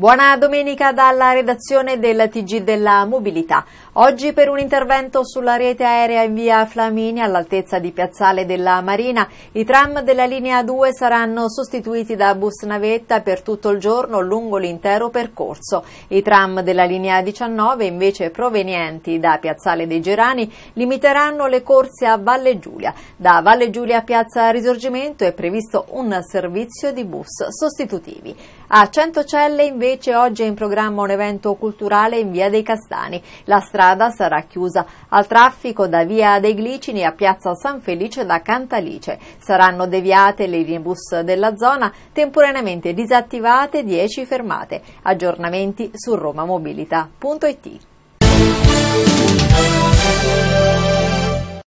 Buona domenica dalla redazione del TG della Mobilità. Oggi per un intervento sulla rete aerea in via Flaminia all'altezza di Piazzale della Marina, i tram della linea 2 saranno sostituiti da bus navetta per tutto il giorno lungo l'intero percorso. I tram della linea 19, invece provenienti da Piazzale dei Gerani, limiteranno le corse a Valle Giulia. Da Valle Giulia a Piazza Risorgimento è previsto un servizio di bus sostitutivi. A Centocelle invece Lecce oggi è in programma un evento culturale in via dei Castani. La strada sarà chiusa al traffico da via dei Glicini a piazza San Felice da Cantalice. Saranno deviate le linee bus della zona, temporaneamente disattivate 10 fermate. Aggiornamenti su romamobilità.it